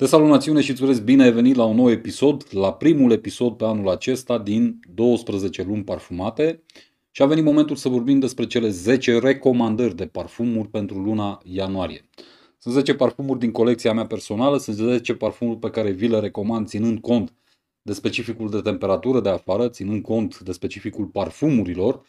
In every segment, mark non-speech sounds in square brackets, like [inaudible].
Te salut națiune și îți urez bine ai venit la un nou episod, la primul episod pe anul acesta din 12 luni parfumate și a venit momentul să vorbim despre cele 10 recomandări de parfumuri pentru luna ianuarie. Sunt 10 parfumuri din colecția mea personală, sunt 10 parfumuri pe care vi le recomand ținând cont de specificul de temperatură de afară, ținând cont de specificul parfumurilor,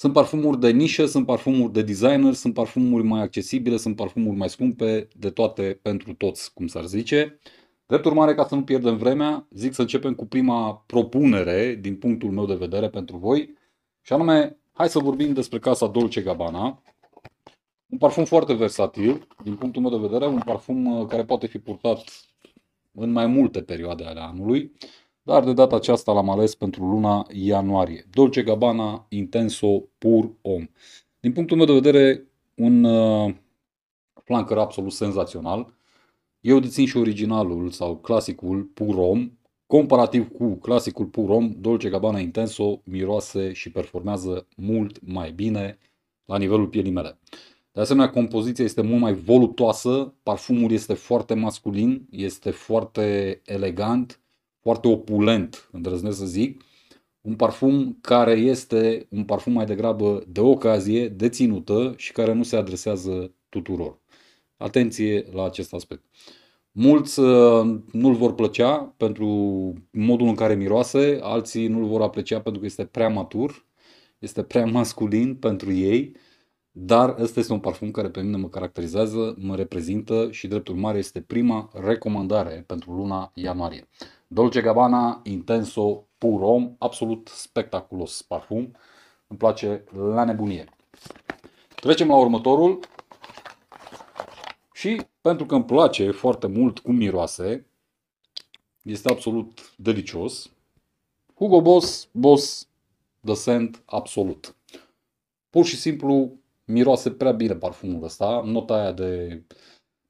sunt parfumuri de nișă, sunt parfumuri de designer, sunt parfumuri mai accesibile, sunt parfumuri mai scumpe, de toate pentru toți, cum s-ar zice. Drept urmare, ca să nu pierdem vremea, zic să începem cu prima propunere din punctul meu de vedere pentru voi și anume, hai să vorbim despre casa Dolce Gabbana. Un parfum foarte versatil, din punctul meu de vedere, un parfum uh, care poate fi purtat în mai multe perioade ale anului dar de data aceasta l-am ales pentru luna ianuarie. Dolce Gabbana Intenso Pur Om. Din punctul meu de vedere, un uh, flanker absolut senzațional. Eu dețin și originalul sau clasicul Pur Om, Comparativ cu clasicul pur om, Dolce Gabbana Intenso miroase și performează mult mai bine la nivelul pielii mele. De asemenea, compoziția este mult mai voluptoasă, parfumul este foarte masculin, este foarte elegant, foarte opulent, îndrăznesc să zic, un parfum care este un parfum mai degrabă de ocazie, de ținută și care nu se adresează tuturor. Atenție la acest aspect. Mulți uh, nu-l vor plăcea pentru modul în care miroase, alții nu-l vor aprecia pentru că este prea matur, este prea [laughs] masculin pentru ei, dar ăsta este un parfum care pe mine mă caracterizează, mă reprezintă și dreptul mare este prima recomandare pentru luna ianuarie. Dolce Gabbana Intenso Pur Om, absolut spectaculos parfum. Îmi place la nebunie. Trecem la următorul. Și pentru că îmi place foarte mult cum miroase, este absolut delicios. Hugo Boss, Boss The Scent absolut. Pur și simplu miroase prea bine parfumul ăsta, nota aia de uh,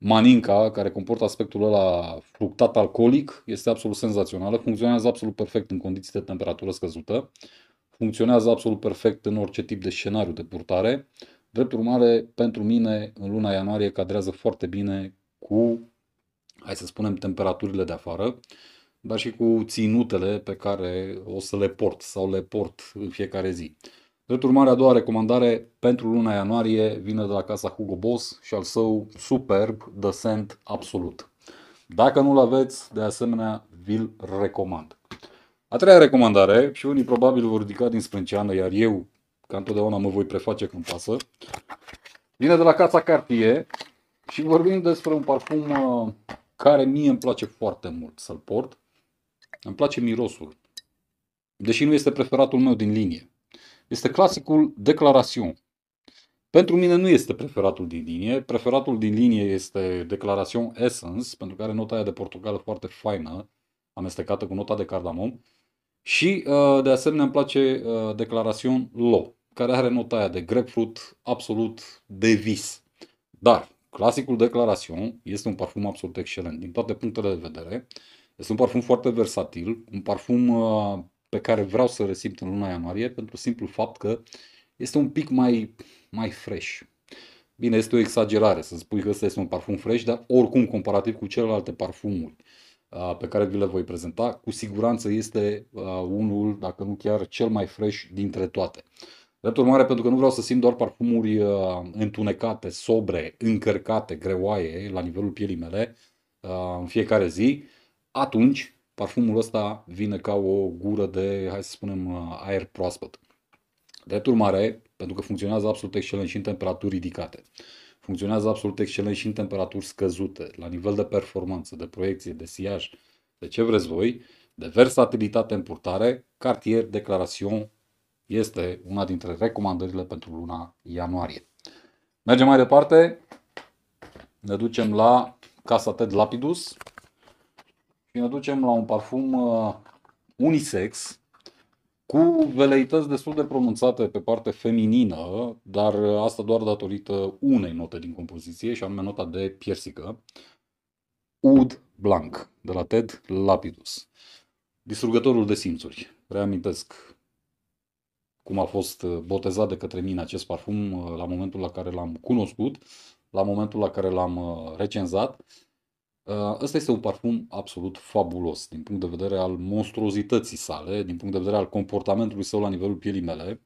Maninca, care comportă aspectul ăla fructat alcoolic, este absolut senzațională, funcționează absolut perfect în condiții de temperatură scăzută, funcționează absolut perfect în orice tip de scenariu de purtare. Drept urmare, pentru mine, în luna ianuarie cadrează foarte bine cu, hai să spunem, temperaturile de afară, dar și cu ținutele pe care o să le port sau le port în fiecare zi. Drept urmare, a doua recomandare pentru luna ianuarie vine de la casa Hugo Boss și al său superb The Scent Absolut. Dacă nu-l aveți, de asemenea, vi-l recomand. A treia recomandare, și unii probabil vor ridica din sprânceană, iar eu, ca întotdeauna mă voi preface când pasă, vine de la Casa Cartier și vorbim despre un parfum uh, care mie îmi place foarte mult să-l port. Îmi place mirosul, deși nu este preferatul meu din linie este clasicul Declaration. Pentru mine nu este preferatul din linie. Preferatul din linie este Declaration Essence, pentru că are nota aia de portugal foarte faină, amestecată cu nota de cardamom. Și, uh, de asemenea, îmi place uh, Declaration Low, care are nota aia de grapefruit absolut de vis. Dar, Clasicul Declaration este un parfum absolut excelent din toate punctele de vedere. Este un parfum foarte versatil, un parfum uh, pe care vreau să resimt în luna ianuarie pentru simplu fapt că este un pic mai, mai fresh. Bine, este o exagerare să spui că ăsta este un parfum fresh, dar oricum comparativ cu celelalte parfumuri pe care vi le voi prezenta, cu siguranță este unul, dacă nu chiar cel mai fresh dintre toate. Drept urmare, pentru că nu vreau să simt doar parfumuri întunecate, sobre, încărcate, greoaie la nivelul pielii mele în fiecare zi, atunci parfumul ăsta vine ca o gură de, hai să spunem, aer proaspăt. Drept urmare, pentru că funcționează absolut excelent și în temperaturi ridicate, funcționează absolut excelent și în temperaturi scăzute, la nivel de performanță, de proiecție, de siaj, de ce vreți voi, de versatilitate în purtare, Cartier Declaration este una dintre recomandările pentru luna ianuarie. Mergem mai departe, ne ducem la Casa Ted Lapidus, și ne ducem la un parfum uh, unisex cu veleități destul de pronunțate pe parte feminină, dar asta doar datorită unei note din compoziție și anume nota de piersică, Ud Blanc, de la Ted Lapidus. Distrugătorul de simțuri. Reamintesc cum a fost uh, botezat de către mine acest parfum uh, la momentul la care l-am cunoscut, la momentul la care l-am uh, recenzat Uh, ăsta este un parfum absolut fabulos din punct de vedere al monstruozității sale, din punct de vedere al comportamentului său la nivelul pielii mele.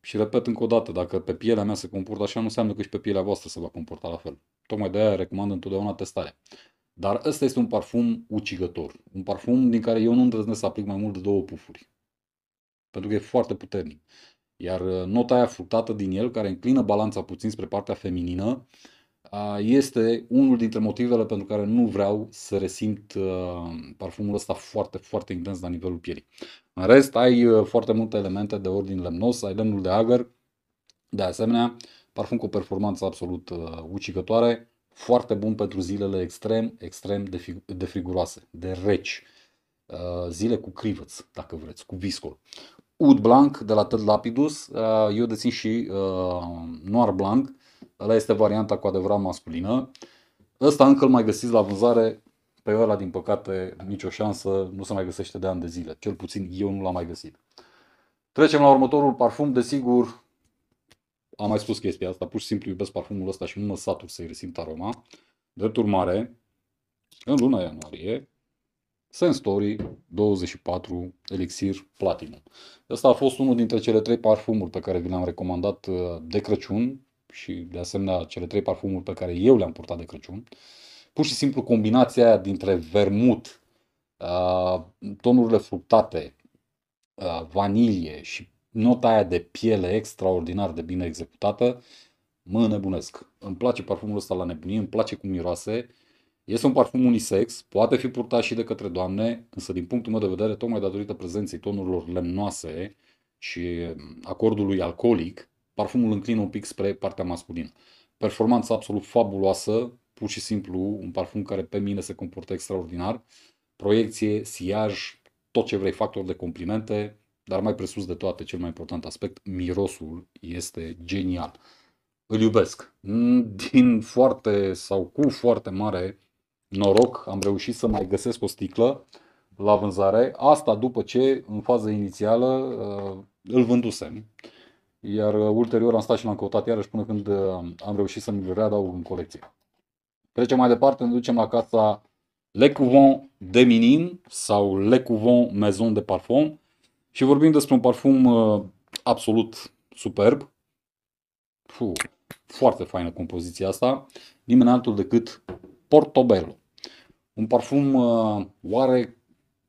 Și repet încă o dată, dacă pe pielea mea se comportă așa, nu înseamnă că și pe pielea voastră se va comporta la fel. Tocmai de aia recomand întotdeauna testarea. Dar ăsta este un parfum ucigător. Un parfum din care eu nu îndrăznesc să aplic mai mult de două pufuri. Pentru că e foarte puternic. Iar uh, nota aia fructată din el, care înclină balanța puțin spre partea feminină, este unul dintre motivele pentru care nu vreau să resimt parfumul ăsta foarte, foarte intens la nivelul pielii. În rest, ai foarte multe elemente de ordin lemnos, ai lemnul de agar, de asemenea, parfum cu o performanță absolut ucigătoare, foarte bun pentru zilele extrem, extrem de, de friguroase, de reci, zile cu crivăț, dacă vreți, cu viscol. Ud blanc de la Ted Lapidus, eu dețin și noir blanc, Ăla este varianta cu adevărat masculină. Ăsta încă îl mai găsiți la vânzare, pe ăla din păcate nicio șansă, nu se mai găsește de ani de zile. Cel puțin eu nu l-am mai găsit. Trecem la următorul parfum, desigur, am mai spus chestia asta, pur și simplu iubesc parfumul ăsta și nu mă satur să-i resimt aroma. Drept urmare, în luna ianuarie, Story 24 Elixir Platinum. Ăsta a fost unul dintre cele trei parfumuri pe care vi le-am recomandat uh, de Crăciun, și de asemenea cele trei parfumuri pe care eu le-am purtat de Crăciun, pur și simplu combinația aia dintre vermut, uh, tonurile fructate, uh, vanilie și nota aia de piele extraordinar de bine executată, mă nebunesc. Îmi place parfumul ăsta la nebunie, îmi place cum miroase. Este un parfum unisex, poate fi purtat și de către doamne, însă din punctul meu de vedere, tocmai datorită prezenței tonurilor lemnoase și acordului alcoolic, parfumul înclină un pic spre partea masculină. Performanța absolut fabuloasă, pur și simplu un parfum care pe mine se comportă extraordinar. Proiecție, siaj, tot ce vrei, factor de complimente, dar mai presus de toate, cel mai important aspect, mirosul este genial. Îl iubesc. Mm, din foarte sau cu foarte mare noroc am reușit să mai găsesc o sticlă la vânzare. Asta după ce în faza inițială uh, îl vândusem. Iar uh, ulterior am stat și l-am căutat iarăși până când uh, am reușit să-mi readaug în colecție. Trecem mai departe, ne ducem la casa Le Couvent de Minin sau Le Couvent Maison de Parfum și vorbim despre un parfum uh, absolut superb. Puh, foarte faină compoziția asta, nimeni altul decât Portobello. Un parfum oare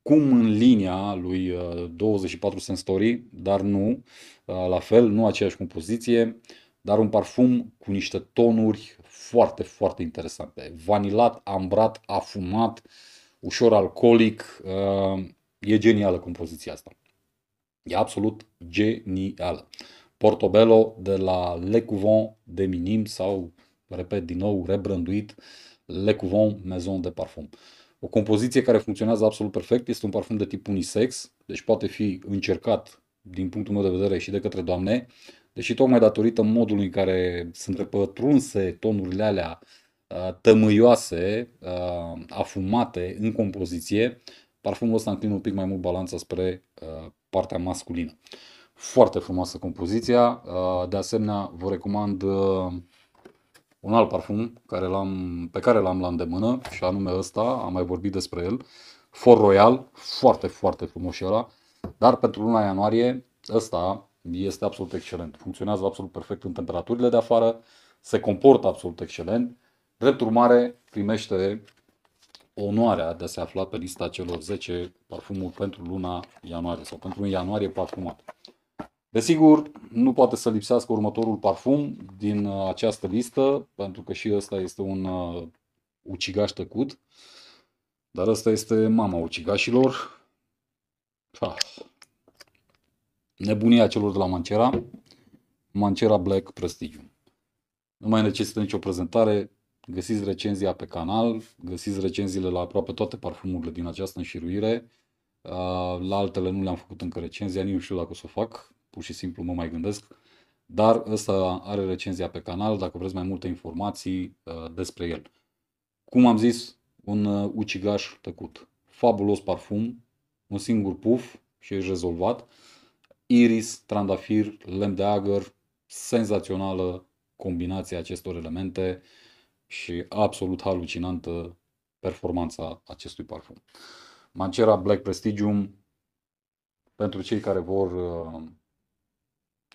cum în linia lui 24 uh, Sensory, dar nu, uh, la fel, nu aceeași compoziție, dar un parfum cu niște tonuri foarte, foarte interesante. Vanilat, ambrat, afumat, ușor alcoolic, uh, e genială compoziția asta. E absolut genială. Portobello de la Le Couvent de Minim sau, repet din nou, rebranduit Le Couvent Maison de Parfum. Uh, o compoziție care funcționează absolut perfect este un parfum de tip unisex, deci poate fi încercat din punctul meu de vedere și de către doamne, deși tocmai datorită modului în care sunt repătrunse tonurile alea uh, tămâioase, uh, afumate în compoziție, parfumul ăsta înclină un pic mai mult balanța spre uh, partea masculină. Foarte frumoasă compoziția, de asemenea vă recomand un alt parfum care l-am, pe care l-am la îndemână și anume ăsta, am mai vorbit despre el, For Royal, foarte, foarte frumos și ăla, dar pentru luna ianuarie ăsta este absolut excelent. Funcționează absolut perfect în temperaturile de afară, se comportă absolut excelent. Drept urmare, primește onoarea de a se afla pe lista celor 10 parfumuri pentru luna ianuarie sau pentru un ianuarie parfumat. Desigur, nu poate să lipsească următorul parfum din uh, această listă, pentru că și ăsta este un uh, ucigaș tăcut. Dar ăsta este mama ucigașilor. Ah. Nebunia celor de la Mancera. Mancera Black Prestigium. Nu mai necesită nicio prezentare. Găsiți recenzia pe canal, găsiți recenziile la aproape toate parfumurile din această înșiruire. Uh, la altele nu le-am făcut încă recenzia, nici nu știu dacă o să o fac pur și simplu mă mai gândesc. Dar ăsta are recenzia pe canal dacă vreți mai multe informații uh, despre el. Cum am zis, un uh, ucigaș tăcut. Fabulos parfum, un singur puf și e rezolvat. Iris, trandafir, lemn de agăr, senzațională combinația acestor elemente și absolut halucinantă performanța acestui parfum. Mancera Black Prestigium, pentru cei care vor uh,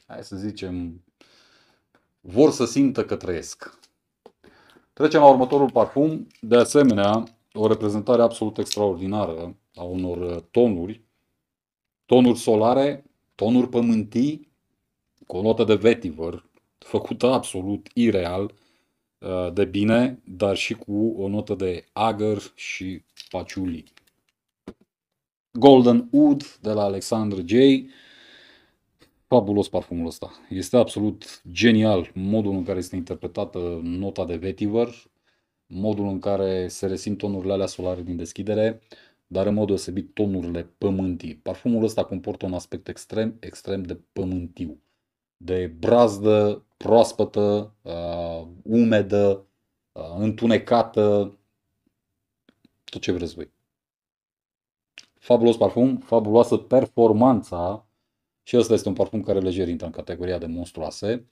hai să zicem, vor să simtă că trăiesc. Trecem la următorul parfum, de asemenea, o reprezentare absolut extraordinară a unor uh, tonuri, tonuri solare, tonuri pământii, cu o notă de vetiver, făcută absolut ireal, uh, de bine, dar și cu o notă de agăr și paciuli. Golden Wood de la Alexandre J fabulos parfumul ăsta. Este absolut genial modul în care este interpretată nota de vetiver, modul în care se resimt tonurile alea solare din deschidere, dar în mod deosebit tonurile pământii. Parfumul ăsta comportă un aspect extrem, extrem de pământiu, de brazdă proaspătă, uh, umedă, uh, întunecată, tot ce vreți voi. Fabulos parfum, fabuloasă performanța și ăsta este un parfum care lejer intră în categoria de monstruoase.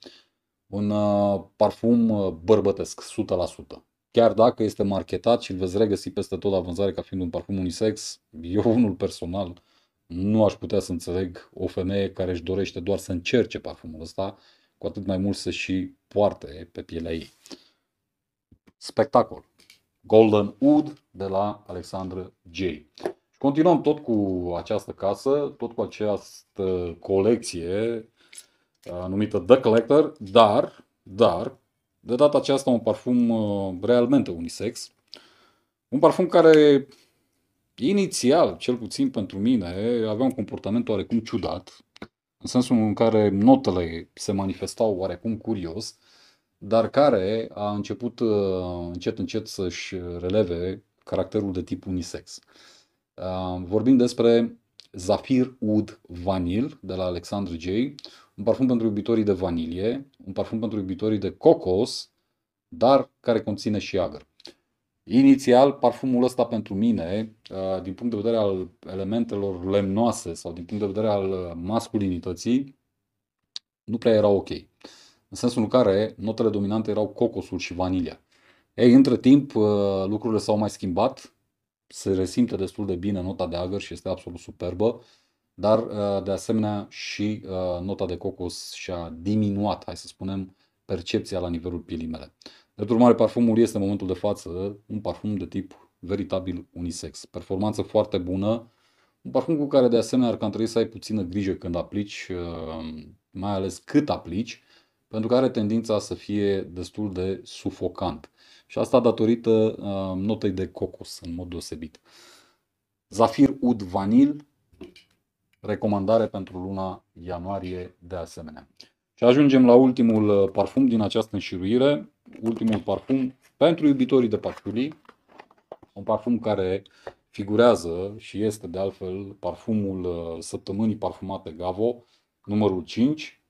Un uh, parfum uh, bărbătesc, 100%. Chiar dacă este marketat și îl veți regăsi peste tot la vânzare ca fiind un parfum unisex, eu [laughs] unul personal nu aș putea să înțeleg o femeie care își dorește doar să încerce parfumul ăsta, cu atât mai mult să și poarte pe pielea ei. Spectacol. Golden Wood de la Alexandra J. Continuăm tot cu această casă, tot cu această colecție uh, numită The Collector, dar, dar, de data aceasta un parfum uh, realmente unisex. Un parfum care inițial, cel puțin pentru mine, avea un comportament oarecum ciudat, în sensul în care notele se manifestau oarecum curios, dar care a început uh, încet încet să-și releve caracterul de tip unisex. Uh, Uh, vorbim despre Zafir Oud Vanil de la Alexandru J. Un parfum pentru iubitorii de vanilie, un parfum pentru iubitorii de cocos, dar care conține și agăr. Inițial, parfumul ăsta pentru mine, uh, din punct de vedere al elementelor lemnoase sau din punct de vedere al uh, masculinității, nu prea era ok. În sensul în care notele dominante erau cocosul și vanilia. Ei, între timp, lucrurile s-au mai schimbat se resimte destul de bine nota de agăr și este absolut superbă, dar uh, de asemenea și uh, nota de cocos și-a diminuat, hai să spunem, percepția la nivelul pielii mele. De urmare, parfumul este în momentul de față un parfum de tip veritabil unisex. Performanță foarte bună, un parfum cu care de asemenea ar trebui să ai puțină grijă când aplici, uh, mai ales cât aplici, pentru că are tendința să fie destul de sufocant. Și asta datorită uh, notei de cocos în mod deosebit. Zafir ud vanil, recomandare pentru luna ianuarie de asemenea. Și ajungem la ultimul uh, parfum din această înșiruire, ultimul parfum pentru iubitorii de patchouli, un parfum care figurează și este de altfel parfumul uh, săptămânii parfumate Gavo, numărul 5.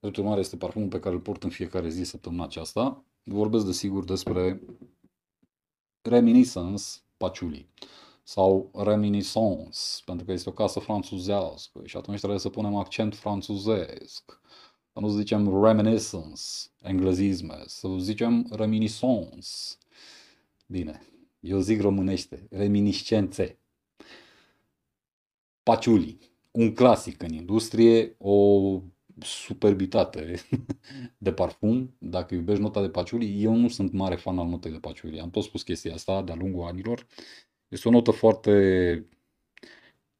Drept urmare este parfumul pe care îl port în fiecare zi săptămâna aceasta. Vorbesc desigur despre Reminiscence Paciuli sau Reminiscence, pentru că este o casă franțuzească și atunci trebuie să punem accent franțuzesc. Să nu zicem reminiscence, englezisme, să zicem reminiscence. Bine, eu zic românește, reminiscențe. Paciuli, un clasic în industrie, o superbitate [laughs] de parfum. Dacă iubești nota de paciuli, eu nu sunt mare fan al notei de paciuli. Am tot spus chestia asta de-a lungul anilor. Este o notă foarte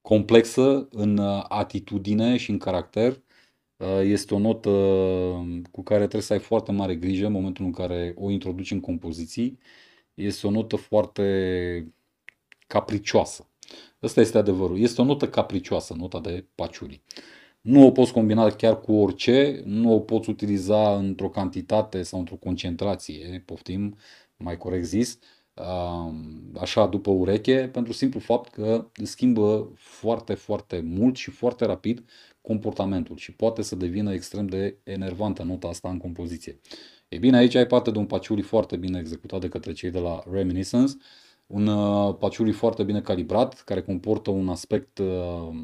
complexă în uh, atitudine și în caracter. Uh, este o notă uh, cu care trebuie să ai foarte mare grijă în momentul în care o introduci în compoziții. Este o notă foarte capricioasă. Ăsta este adevărul. Este o notă capricioasă, nota de paciuli. Uh, nu o poți combina chiar cu orice, nu o poți utiliza într-o cantitate sau într-o concentrație, poftim, mai corect zis, așa după ureche, pentru simplu fapt că schimbă foarte, foarte mult și foarte rapid comportamentul și poate să devină extrem de enervantă nota asta în compoziție. E bine, aici ai parte de un paciuli foarte bine executat de către cei de la Reminiscence, un uh, paciuli foarte bine calibrat, care comportă un aspect uh,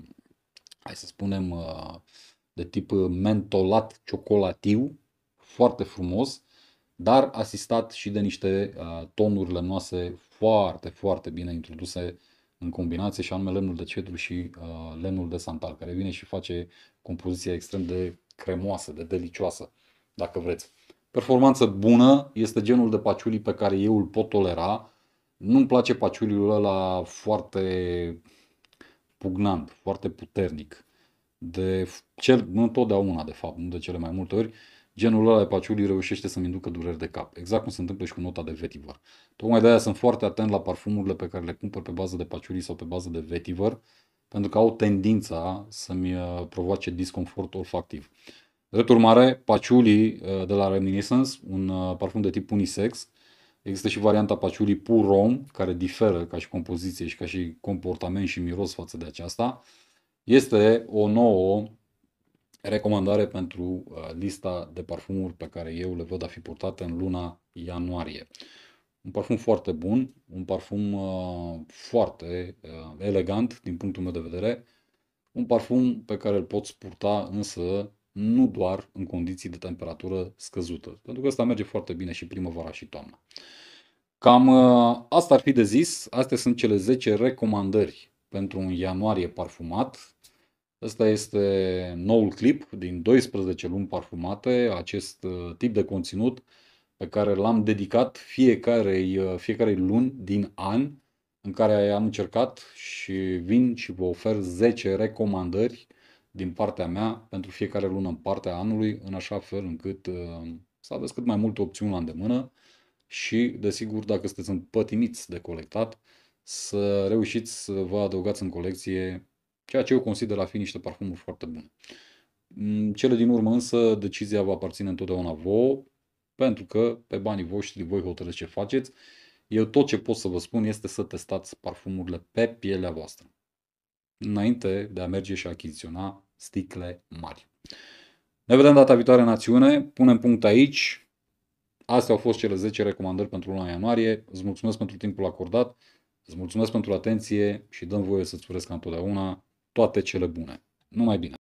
hai să spunem, uh, de tip uh, mentolat ciocolatiu, foarte frumos, dar asistat și de niște uh, tonuri lemnoase foarte, foarte bine introduse în combinație și anume lemnul de cedru și lemnul de santal, care vine și face compoziția extrem de cremoasă, de delicioasă, dacă vreți. Performanță bună este genul de paciulii pe care eu îl pot tolera. Nu-mi place paciuliul ăla foarte pugnant, foarte puternic. De cel, nu întotdeauna, de fapt, nu de cele mai multe ori, genul ăla de paciuli reușește să-mi inducă dureri de cap. Exact cum se întâmplă și cu nota de vetiver. Tocmai de aia sunt foarte atent la parfumurile pe care le cumpăr pe bază de paciuli sau pe bază de vetiver, pentru că au tendința să-mi uh, provoace disconfort olfactiv. Drept urmare, paciulii uh, de la Reminiscence, un uh, parfum de tip unisex, Există și varianta paciului pur rom, care diferă ca și compoziție și ca și comportament și miros față de aceasta. Este o nouă recomandare pentru uh, lista de parfumuri pe care eu le văd a fi purtate în luna ianuarie. Un parfum foarte bun, un parfum uh, foarte uh, elegant din punctul meu de vedere, un parfum pe care îl poți purta însă nu doar în condiții de temperatură scăzută, pentru că asta merge foarte bine și primăvara și toamna. Cam ă, asta ar fi de zis, astea sunt cele 10 recomandări pentru un ianuarie parfumat. Asta este noul clip din 12 luni parfumate, acest ă, tip de conținut pe care l-am dedicat fiecare ă, fiecare luni din an în care am încercat și vin și vă ofer 10 recomandări din partea mea pentru fiecare lună în partea anului, în așa fel încât să aveți cât mai multe opțiuni la îndemână și, desigur, dacă sunteți împătimiți de colectat, să reușiți să vă adăugați în colecție ceea ce eu consider a fi niște parfumuri foarte bune. Mm, cele din urmă însă, decizia va aparține întotdeauna vouă, pentru că pe banii voștri voi hotărăți ce faceți. Eu tot ce pot să vă spun este să testați parfumurile pe pielea voastră. Înainte de a merge și a achiziționa sticle mari. Ne vedem data viitoare în acțiune, punem punct aici. Astea au fost cele 10 recomandări pentru luna ianuarie. Îți mulțumesc pentru timpul acordat, îți mulțumesc pentru atenție și dăm voie să-ți urez ca întotdeauna toate cele bune. Numai bine!